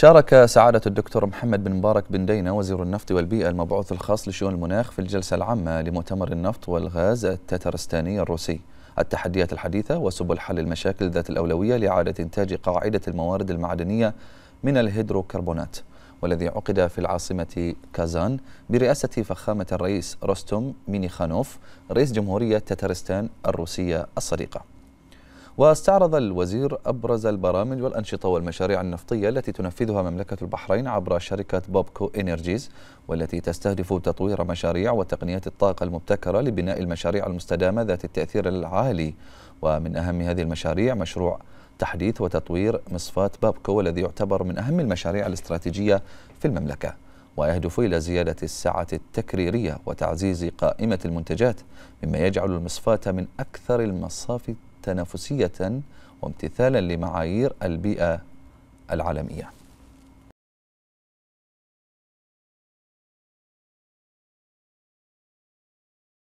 شارك سعادة الدكتور محمد بن مبارك بن دينا وزير النفط والبيئة المبعوث الخاص لشؤون المناخ في الجلسة العامة لمؤتمر النفط والغاز التترستاني الروسي التحديات الحديثة وسبل حل المشاكل ذات الأولوية لإعادة إنتاج قاعدة الموارد المعدنية من الهيدروكربونات والذي عقد في العاصمة كازان برئاسة فخامة الرئيس روستوم مينيخانوف رئيس جمهورية تترستان الروسية الصديقة واستعرض الوزير أبرز البرامج والأنشطة والمشاريع النفطية التي تنفذها مملكة البحرين عبر شركة بوبكو إنرجيز والتي تستهدف تطوير مشاريع وتقنيات الطاقة المبتكرة لبناء المشاريع المستدامة ذات التأثير العالي ومن أهم هذه المشاريع مشروع تحديث وتطوير مصفاة بابكو والذي يعتبر من أهم المشاريع الاستراتيجية في المملكة ويهدف إلى زيادة السعة التكريرية وتعزيز قائمة المنتجات مما يجعل المصفاة من أكثر المصافي تنافسيه وامتثالا لمعايير البيئه العالميه